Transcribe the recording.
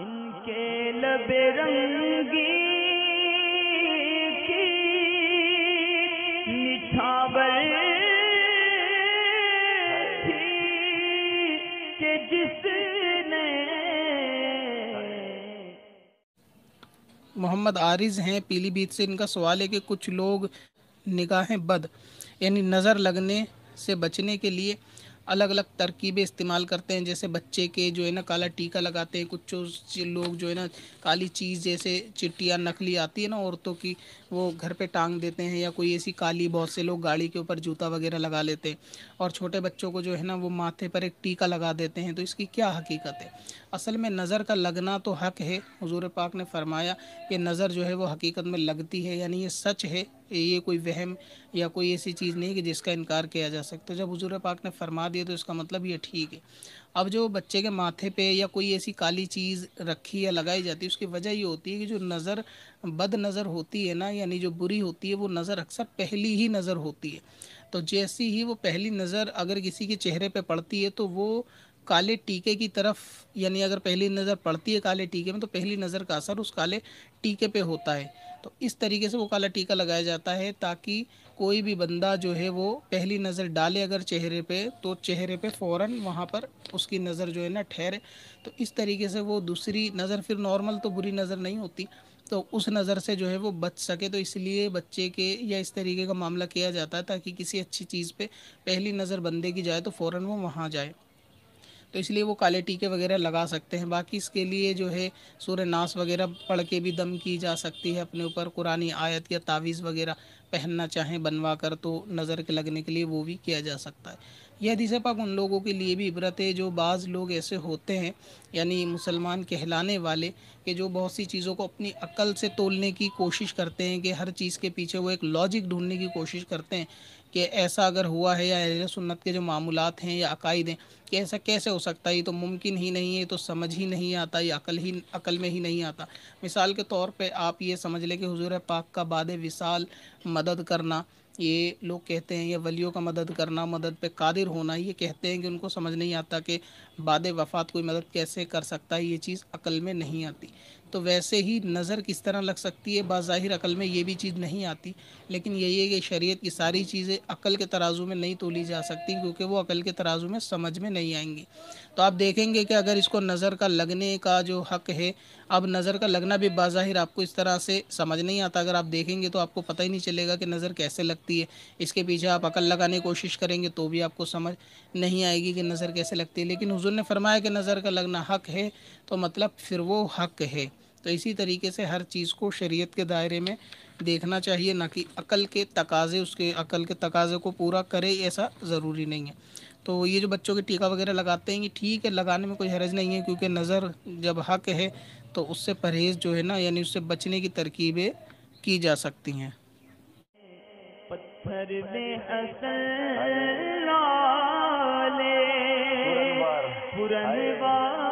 इनके रंगी की के जिसने मोहम्मद आरिज हैं पीलीभीत से इनका सवाल है कि कुछ लोग निगाहें बद यानी नज़र लगने से बचने के लिए अलग अलग तरकीबें इस्तेमाल करते हैं जैसे बच्चे के जो है ना काला टीका लगाते हैं कुछ लोग जो है ना काली चीज़ जैसे चिट्टियाँ नकली आती है ना औरतों की वो घर पे टांग देते हैं या कोई ऐसी काली बहुत से लोग गाड़ी के ऊपर जूता वगैरह लगा लेते हैं और छोटे बच्चों को जो है ना वो माथे पर एक टीका लगा देते हैं तो इसकी क्या हकीकत है असल में नज़र का लगना तो हक है हजूर पाक ने फरमाया कि नज़र जो है वो हकीकत में लगती है यानी ये सच है ये कोई वहम या कोई ऐसी चीज़ नहीं कि जिसका इनकार किया जा सकता जब हजूर पाक ने फरमा दिया तो इसका मतलब ये ठीक है अब जो बच्चे के माथे पे या कोई ऐसी काली चीज़ रखी या लगाई जाती है उसकी वजह ये होती है कि जो नज़र बद नज़र होती है ना यानी जो बुरी होती है वो नज़र अक्सर पहली ही नज़र होती है तो जैसी ही वो पहली नज़र अगर किसी के चेहरे पे पड़ती है तो वो काले टीके की तरफ यानी अगर पहली नज़र पड़ती है काले टीके में तो पहली नज़र का असर उस काले टीके पे होता है तो इस तरीके से वो काला टीका लगाया जाता है ताकि कोई भी बंदा जो है वो पहली नज़र डाले अगर चेहरे पे तो चेहरे पे फ़ौर वहाँ पर उसकी नज़र जो है ना ठहरे तो इस तरीके से वो दूसरी नज़र फिर नॉर्मल तो बुरी नज़र नहीं होती तो उस नज़र से जो है वो बच सके तो इसलिए बच्चे के या इस तरीके का मामला किया जाता है ताकि किसी अच्छी चीज़ पर पहली नज़र बंदे की जाए तो फ़ौर वो वहाँ जाए तो इसलिए वो काले टीके वगैरह लगा सकते हैं बाकी इसके लिए जो है सूर्य नाश वगैरह पढ़ के भी दम की जा सकती है अपने ऊपर कुरानी आयत या तावीज़ वगैरह पहनना चाहें बनवा कर तो नज़र के लगने के लिए वो भी किया जा सकता है यह दिशा पाक उन लोगों के लिए भी इबरत है जो बाज़ लोग ऐसे होते हैं यानी मुसलमान कहलाने वाले कि जो बहुत सी चीज़ों को अपनी अक़ल से तोलने की कोशिश करते हैं कि हर चीज़ के पीछे वो एक लॉजिक ढूंढने की कोशिश करते हैं कि ऐसा अगर हुआ है या अहल सुन्नत के जो मामूलत हैं या अकायद हैं कि ऐसा कैसे हो सकता है ये तो मुमकिन ही नहीं है तो समझ ही नहीं आता ये अकल ही अकल में ही नहीं आता मिसाल के तौर पर आप ये समझ लें कि हजूर पाक का बाद विसाल मदद करना ये लोग कहते हैं ये वलियों का मदद करना मदद पे कादिर होना ये कहते हैं कि उनको समझ नहीं आता कि बाद वफ़ात कोई मदद कैसे कर सकता है ये चीज़ अकल में नहीं आती तो वैसे ही नज़र किस तरह लग सकती है बाहिर अकल में ये भी चीज़ नहीं आती लेकिन यही है कि शरीयत की सारी चीज़ें अकल के तराजू में नहीं तोली जा सकती क्योंकि वो अकल के तराजू में समझ में नहीं आएंगी तो आप देखेंगे कि अगर इसको नज़र का लगने का जो हक है अब नज़र का लगना भी बाहिर आपको इस तरह से समझ नहीं आता अगर आप देखेंगे तो आपको पता ही नहीं चलेगा कि नज़र कैसे लगती है इसके पीछे आप अकल लगाने की कोशिश करेंगे तो भी आपको समझ नहीं आएगी कि नज़र कैसे लगती है लेकिन हजूर ने फरमाया कि नज़र का लगना हक है तो मतलब फिर वो हक है तो इसी तरीके से हर चीज़ को शरीयत के दायरे में देखना चाहिए ना कि अकल के तकाजे उसके अकल के तकाजे को पूरा करे ऐसा ज़रूरी नहीं है तो ये जो बच्चों के टीका वगैरह लगाते हैं ये ठीक है लगाने में कोई हरज नहीं है क्योंकि नज़र जब हक है तो उससे परहेज़ जो है ना यानी उससे बचने की तरकीबें की जा सकती हैं पत्थर में